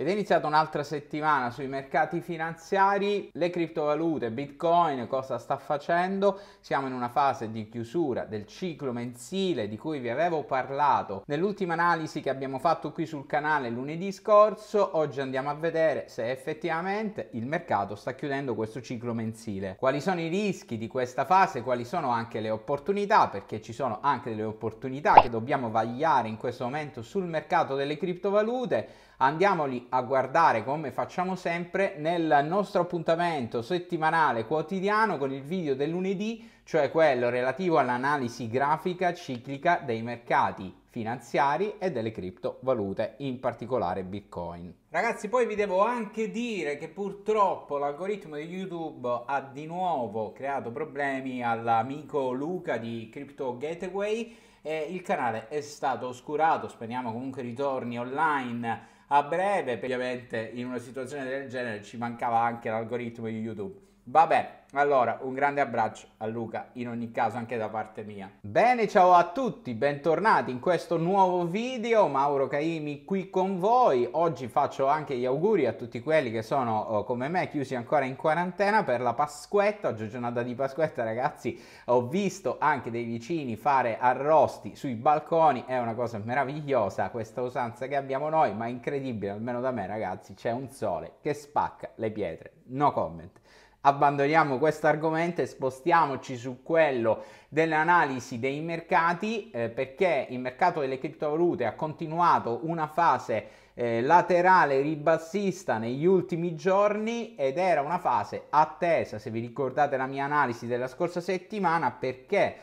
Ed è iniziata un'altra settimana sui mercati finanziari, le criptovalute, Bitcoin, cosa sta facendo? Siamo in una fase di chiusura del ciclo mensile di cui vi avevo parlato nell'ultima analisi che abbiamo fatto qui sul canale lunedì scorso. Oggi andiamo a vedere se effettivamente il mercato sta chiudendo questo ciclo mensile. Quali sono i rischi di questa fase? Quali sono anche le opportunità? Perché ci sono anche delle opportunità che dobbiamo vagliare in questo momento sul mercato delle criptovalute andiamoli a guardare come facciamo sempre nel nostro appuntamento settimanale quotidiano con il video del lunedì, cioè quello relativo all'analisi grafica ciclica dei mercati finanziari e delle criptovalute, in particolare Bitcoin. Ragazzi, poi vi devo anche dire che purtroppo l'algoritmo di YouTube ha di nuovo creato problemi all'amico Luca di Crypto Gateway e il canale è stato oscurato, speriamo comunque ritorni online a breve, ovviamente, in una situazione del genere ci mancava anche l'algoritmo di YouTube. Vabbè, allora, un grande abbraccio a Luca, in ogni caso anche da parte mia. Bene, ciao a tutti, bentornati in questo nuovo video, Mauro Caimi qui con voi. Oggi faccio anche gli auguri a tutti quelli che sono eh, come me chiusi ancora in quarantena per la Pasquetta, oggi è giornata di Pasquetta ragazzi, ho visto anche dei vicini fare arrosti sui balconi, è una cosa meravigliosa questa usanza che abbiamo noi, ma incredibile, almeno da me ragazzi, c'è un sole che spacca le pietre, no comment abbandoniamo questo argomento e spostiamoci su quello dell'analisi dei mercati eh, perché il mercato delle criptovalute ha continuato una fase eh, laterale ribassista negli ultimi giorni ed era una fase attesa se vi ricordate la mia analisi della scorsa settimana perché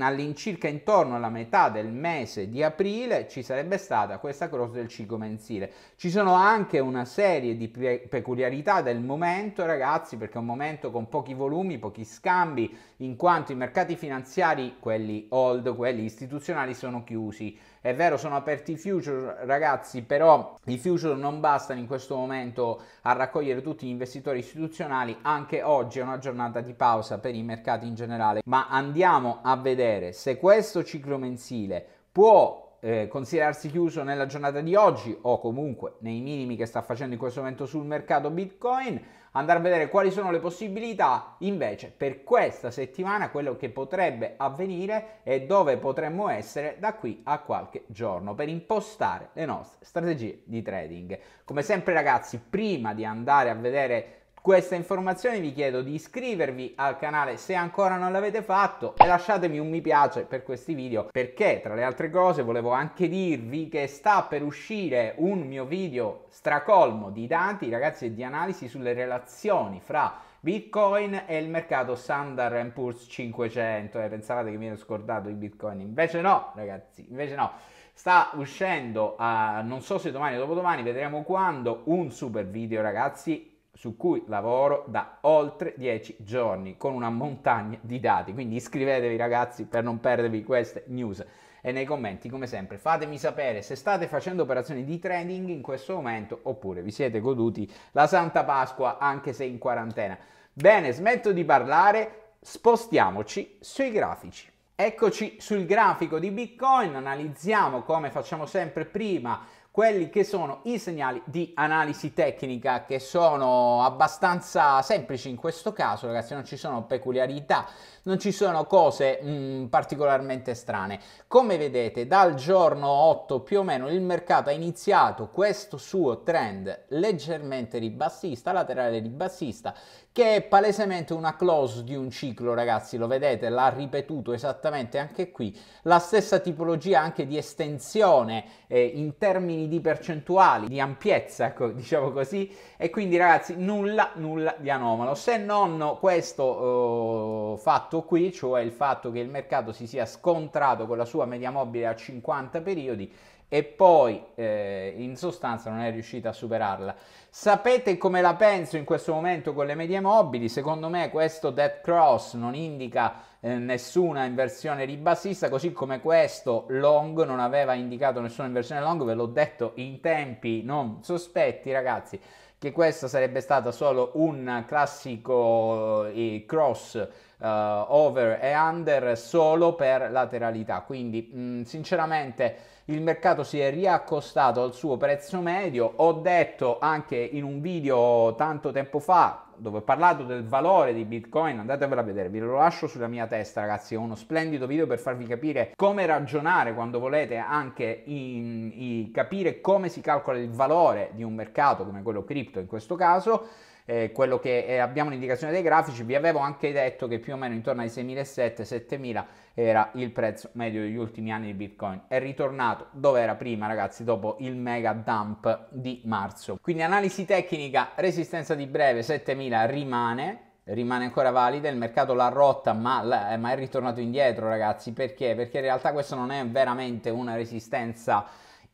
all'incirca intorno alla metà del mese di aprile ci sarebbe stata questa croce del ciclo mensile. Ci sono anche una serie di pe- peculiarità del momento, ragazzi, perché è un momento con pochi volumi, pochi scambi, in quanto i mercati finanziari, quelli old, quelli istituzionali, sono chiusi. È vero, sono aperti i future, ragazzi, però i future non bastano in questo momento a raccogliere tutti gli investitori istituzionali. Anche oggi è una giornata di pausa per i mercati in generale, ma andiamo a vedere se questo ciclo mensile può eh, considerarsi chiuso nella giornata di oggi o comunque nei minimi che sta facendo in questo momento sul mercato Bitcoin andare a vedere quali sono le possibilità invece per questa settimana, quello che potrebbe avvenire e dove potremmo essere da qui a qualche giorno per impostare le nostre strategie di trading. Come sempre ragazzi, prima di andare a vedere questa informazione vi chiedo di iscrivervi al canale se ancora non l'avete fatto e lasciatemi un mi piace per questi video perché tra le altre cose volevo anche dirvi che sta per uscire un mio video stracolmo di dati ragazzi e di analisi sulle relazioni fra Bitcoin e il mercato Sandar Poor's 500 e eh, pensavate che mi ero scordato i Bitcoin invece no ragazzi invece no sta uscendo a, ah, non so se domani o dopodomani vedremo quando un super video ragazzi su cui lavoro da oltre 10 giorni con una montagna di dati. Quindi iscrivetevi ragazzi per non perdervi queste news. E nei commenti, come sempre, fatemi sapere se state facendo operazioni di trading in questo momento oppure vi siete goduti la Santa Pasqua anche se in quarantena. Bene, smetto di parlare, spostiamoci sui grafici. Eccoci sul grafico di Bitcoin, analizziamo come facciamo sempre prima quelli che sono i segnali di analisi tecnica che sono abbastanza semplici in questo caso, ragazzi, non ci sono peculiarità, non ci sono cose mh, mm, particolarmente strane. Come vedete, dal giorno 8 più o meno il mercato ha iniziato questo suo trend leggermente ribassista, laterale ribassista, che è palesemente una close di un ciclo, ragazzi, lo vedete, l'ha ripetuto esattamente anche qui, la stessa tipologia anche di estensione eh, in termini di, percentuali, di ampiezza, ecco, diciamo così, e quindi ragazzi nulla, nulla di anomalo, se non questo eh, fatto qui, cioè il fatto che il mercato si sia scontrato con la sua media mobile a 50 periodi, e poi eh, in sostanza non è riuscita a superarla. Sapete come la penso in questo momento con le medie mobili? Secondo me questo dead cross non indica eh, nessuna inversione ribassista, così come questo long non aveva indicato nessuna inversione long, ve l'ho detto in tempi non sospetti ragazzi che questa sarebbe stata solo un classico eh, cross Uh, over e under solo per lateralità. Quindi, mh, mm, sinceramente, il mercato si è riaccostato al suo prezzo medio. Ho detto anche in un video tanto tempo fa, dove ho parlato del valore di Bitcoin, andatevela a vedere, vi lo lascio sulla mia testa ragazzi, è uno splendido video per farvi capire come ragionare quando volete anche in, in, capire come si calcola il valore di un mercato come quello cripto in questo caso eh, quello che eh, abbiamo un'indicazione dei grafici, vi avevo anche detto che più o meno intorno ai 6.700-7.000 era il prezzo medio degli ultimi anni di Bitcoin, è ritornato dove era prima ragazzi dopo il mega dump di marzo. Quindi analisi tecnica, resistenza di breve 7.000 rimane, rimane ancora valida, il mercato l'ha rotta ma, eh, ma è ritornato indietro ragazzi perché? Perché in realtà questa non è veramente una resistenza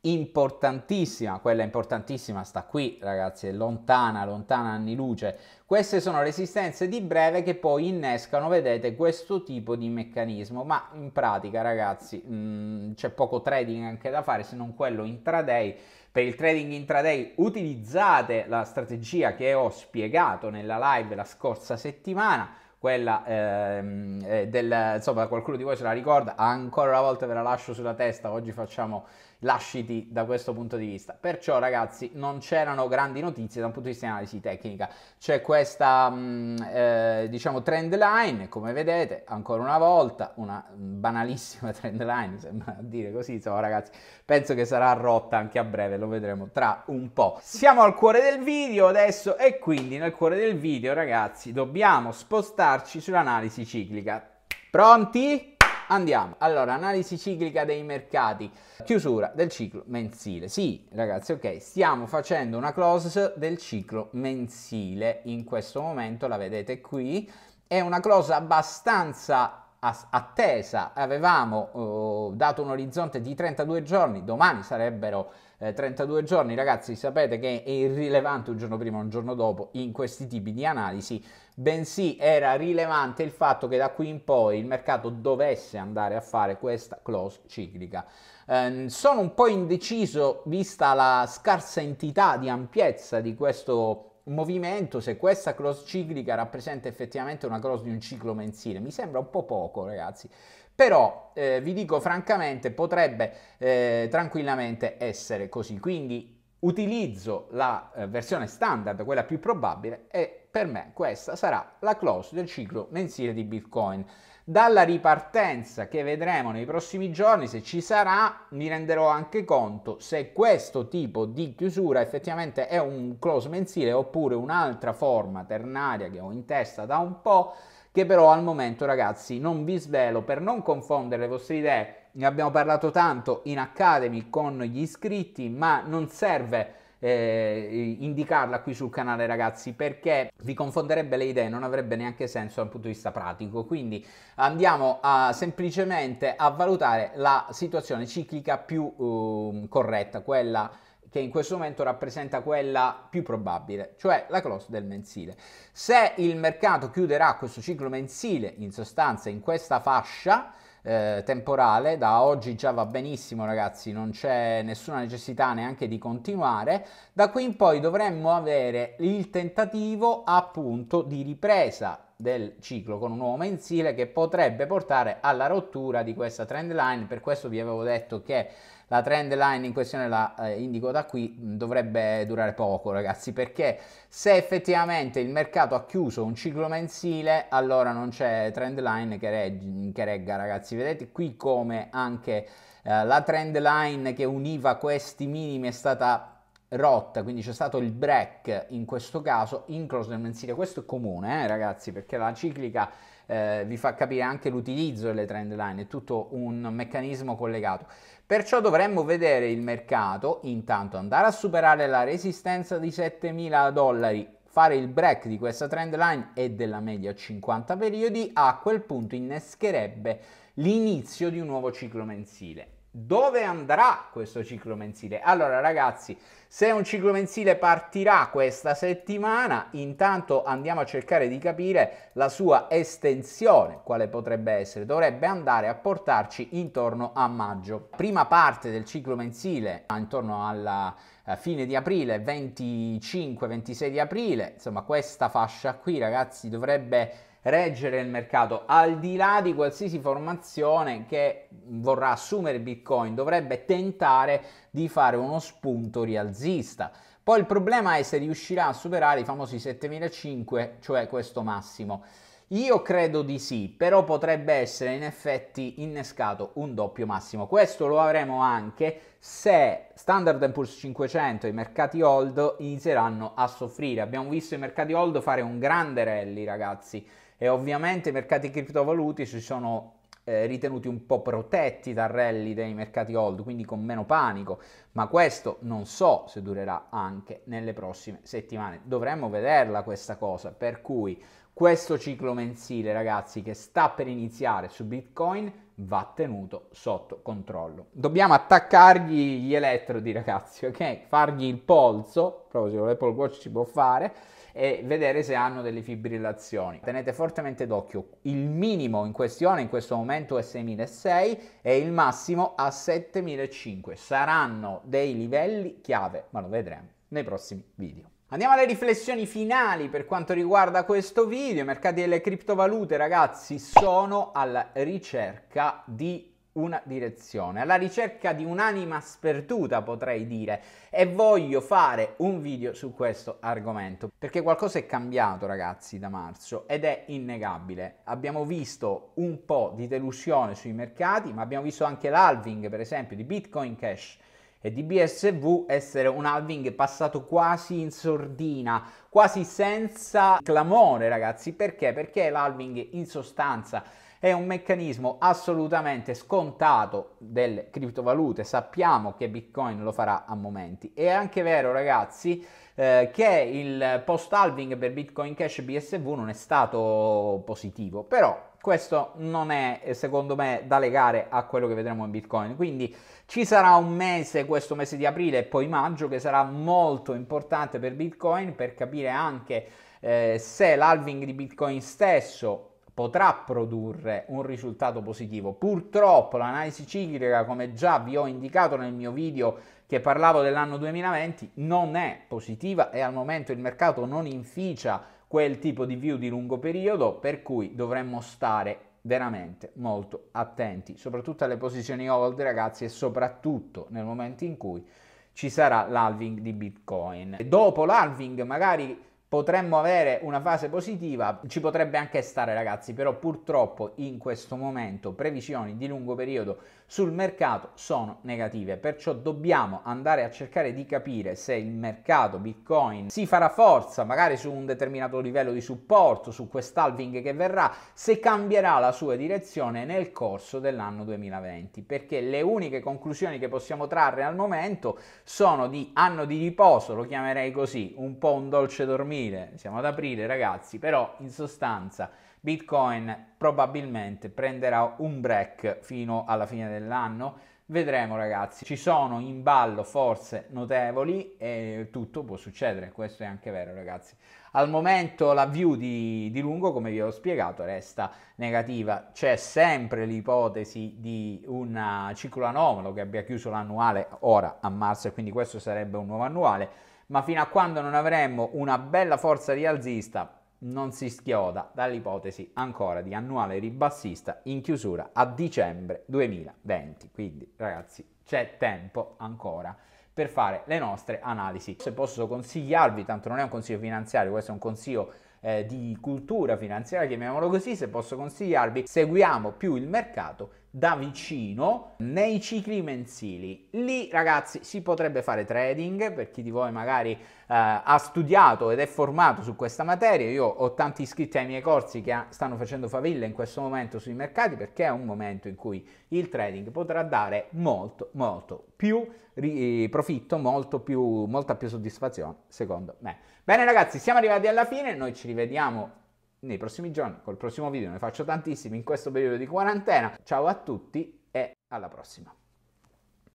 importantissima, quella importantissima sta qui ragazzi, è lontana, lontana anni luce. Queste sono resistenze di breve che poi innescano, vedete, questo tipo di meccanismo, ma in pratica ragazzi mm, c'è poco trading anche da fare se non quello intraday. Per il trading intraday utilizzate la strategia che ho spiegato nella live la scorsa settimana quella ehm, eh, del insomma qualcuno di voi se la ricorda ancora una volta ve la lascio sulla testa oggi facciamo lasciti da questo punto di vista. Perciò ragazzi non c'erano grandi notizie da un punto di vista di analisi tecnica. C'è questa mh, mm, eh, diciamo trend line, come vedete ancora una volta, una banalissima trend line, sembra dire così, insomma ragazzi penso che sarà rotta anche a breve, lo vedremo tra un po'. Siamo al cuore del video adesso e quindi nel cuore del video ragazzi dobbiamo spostarci sull'analisi ciclica. Pronti? Andiamo, allora analisi ciclica dei mercati, chiusura del ciclo mensile. Sì ragazzi, ok, stiamo facendo una close del ciclo mensile, in questo momento la vedete qui, è una close abbastanza attesa, avevamo eh, dato un orizzonte di 32 giorni, domani sarebbero eh, 32 giorni, ragazzi, sapete che è irrilevante un giorno prima o un giorno dopo in questi tipi di analisi, bensì era rilevante il fatto che da qui in poi il mercato dovesse andare a fare questa close ciclica. Eh, sono un po' indeciso vista la scarsa entità di ampiezza di questo movimento, se questa cross ciclica rappresenta effettivamente una cross di un ciclo mensile, mi sembra un po' poco, ragazzi però eh, vi dico francamente potrebbe eh, tranquillamente essere così, quindi utilizzo la eh, versione standard, quella più probabile e per me questa sarà la close del ciclo mensile di Bitcoin. Dalla ripartenza che vedremo nei prossimi giorni, se ci sarà, mi renderò anche conto se questo tipo di chiusura effettivamente è un close mensile oppure un'altra forma ternaria che ho in testa da un po' che però al momento ragazzi non vi svelo per non confondere le vostre idee, ne abbiamo parlato tanto in Academy con gli iscritti, ma non serve eh, indicarla qui sul canale ragazzi perché vi confonderebbe le idee non avrebbe neanche senso dal punto di vista pratico quindi andiamo a, semplicemente a valutare la situazione ciclica più eh, corretta quella che in questo momento rappresenta quella più probabile, cioè la close del mensile. Se il mercato chiuderà questo ciclo mensile, in sostanza in questa fascia, eh, temporale, da oggi già va benissimo ragazzi, non c'è nessuna necessità neanche di continuare, da qui in poi dovremmo avere il tentativo appunto di ripresa del ciclo con un nuovo mensile che potrebbe portare alla rottura di questa trend line, per questo vi avevo detto che la trend line in questione la eh, indico da qui mm, dovrebbe durare poco ragazzi perché se effettivamente il mercato ha chiuso un ciclo mensile allora non c'è trend line che, reg- che regga ragazzi vedete qui come anche eh, la trend line che univa questi minimi è stata rotta, quindi c'è stato il break in questo caso in close del mensile. Questo è comune, eh, ragazzi, perché la ciclica eh, vi fa capire anche l'utilizzo delle trend line, è tutto un meccanismo collegato. Perciò dovremmo vedere il mercato intanto andare a superare la resistenza di 7000 dollari fare il break di questa trend line e della media 50 periodi, a quel punto innescherebbe l'inizio di un nuovo ciclo mensile dove andrà questo ciclo mensile? Allora ragazzi, se un ciclo mensile partirà questa settimana, intanto andiamo a cercare di capire la sua estensione, quale potrebbe essere. Dovrebbe andare a portarci intorno a maggio. Prima parte del ciclo mensile, intorno alla eh, fine di aprile, 25-26 di aprile, insomma questa fascia qui ragazzi dovrebbe reggere il mercato al di là di qualsiasi formazione che vorrà assumere Bitcoin dovrebbe tentare di fare uno spunto rialzista. Poi il problema è se riuscirà a superare i famosi 7500 cioè questo massimo. Io credo di sì, però potrebbe essere in effetti innescato un doppio massimo. Questo lo avremo anche se Standard Poor's 500 e i mercati hold inizieranno a soffrire. Abbiamo visto i mercati hold fare un grande rally, ragazzi e ovviamente i mercati criptovaluti si sono eh, ritenuti un po' protetti dal rally dei mercati hold, quindi con meno panico, ma questo non so se durerà anche nelle prossime settimane. Dovremmo vederla questa cosa, per cui questo ciclo mensile, ragazzi, che sta per iniziare su Bitcoin va tenuto sotto controllo. Dobbiamo attaccargli gli elettrodi, ragazzi, ok? Fargli il polso, proprio se l'Apple Watch si può fare e vedere se hanno delle fibrillazioni. Tenete fortemente d'occhio, il minimo in questione in questo momento è 6.600 e il massimo a 7.500. Saranno dei livelli chiave, ma lo vedremo nei prossimi video. Andiamo alle riflessioni finali per quanto riguarda questo video. I mercati delle criptovalute, ragazzi, sono alla ricerca di una direzione, alla ricerca di un'anima sperduta potrei dire e voglio fare un video su questo argomento perché qualcosa è cambiato ragazzi da marzo ed è innegabile. Abbiamo visto un po' di delusione sui mercati ma abbiamo visto anche l'halving per esempio di Bitcoin Cash e di BSV essere un halving passato quasi in sordina, quasi senza clamore ragazzi, perché? Perché l'halving in sostanza è un meccanismo assolutamente scontato delle criptovalute, sappiamo che Bitcoin lo farà a momenti. È anche vero ragazzi eh, che il post halving per Bitcoin Cash BSV non è stato positivo, però questo non è secondo me da legare a quello che vedremo in Bitcoin. Quindi ci sarà un mese, questo mese di aprile e poi maggio, che sarà molto importante per Bitcoin per capire anche eh, se l'halving di Bitcoin stesso potrà produrre un risultato positivo. Purtroppo l'analisi ciclica, come già vi ho indicato nel mio video che parlavo dell'anno 2020, non è positiva e al momento il mercato non inficia quel tipo di view di lungo periodo, per cui dovremmo stare veramente molto attenti, soprattutto alle posizioni hold ragazzi e soprattutto nel momento in cui ci sarà l'halving di Bitcoin. Dopo l'halving magari potremmo avere una fase positiva, ci potrebbe anche stare ragazzi, però purtroppo in questo momento previsioni di lungo periodo sul mercato sono negative, perciò dobbiamo andare a cercare di capire se il mercato Bitcoin si farà forza, magari su un determinato livello di supporto, su quest'halving che verrà, se cambierà la sua direzione nel corso dell'anno 2020, perché le uniche conclusioni che possiamo trarre al momento sono di anno di riposo, lo chiamerei così, un po' un dolce dormire aprile, siamo ad aprile ragazzi, però in sostanza Bitcoin probabilmente prenderà un break fino alla fine dell'anno. Vedremo ragazzi, ci sono in ballo forze notevoli e tutto può succedere, questo è anche vero ragazzi. Al momento la view di, di lungo, come vi ho spiegato, resta negativa. C'è sempre l'ipotesi di un ciclo anomalo che abbia chiuso l'annuale ora a marzo e quindi questo sarebbe un nuovo annuale ma fino a quando non avremo una bella forza rialzista non si schioda dall'ipotesi ancora di annuale ribassista in chiusura a dicembre 2020. Quindi ragazzi c'è tempo ancora per fare le nostre analisi. Se posso consigliarvi, tanto non è un consiglio finanziario, questo è un consiglio eh, di cultura finanziaria, chiamiamolo così, se posso consigliarvi, seguiamo più il mercato da vicino nei cicli mensili. Lì ragazzi si potrebbe fare trading per chi di voi magari eh, ha studiato ed è formato su questa materia. Io ho tanti iscritti ai miei corsi che stanno facendo faville in questo momento sui mercati perché è un momento in cui il trading potrà dare molto molto più eh, profitto, molto più, molta più soddisfazione secondo me. Bene ragazzi, siamo arrivati alla fine, noi ci rivediamo nei prossimi giorni, col prossimo video ne faccio tantissimi in questo periodo di quarantena. Ciao a tutti e alla prossima.